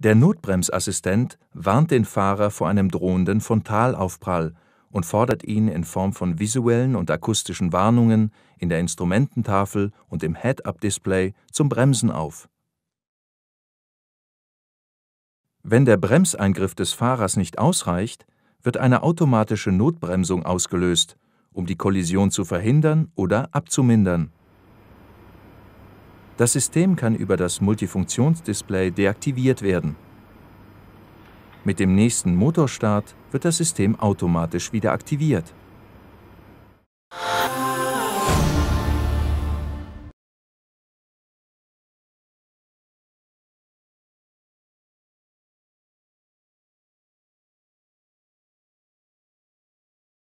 Der Notbremsassistent warnt den Fahrer vor einem drohenden Frontalaufprall und fordert ihn in Form von visuellen und akustischen Warnungen in der Instrumententafel und im Head-Up-Display zum Bremsen auf. Wenn der Bremseingriff des Fahrers nicht ausreicht, wird eine automatische Notbremsung ausgelöst, um die Kollision zu verhindern oder abzumindern das System kann über das Multifunktionsdisplay deaktiviert werden. Mit dem nächsten Motorstart wird das System automatisch wieder aktiviert.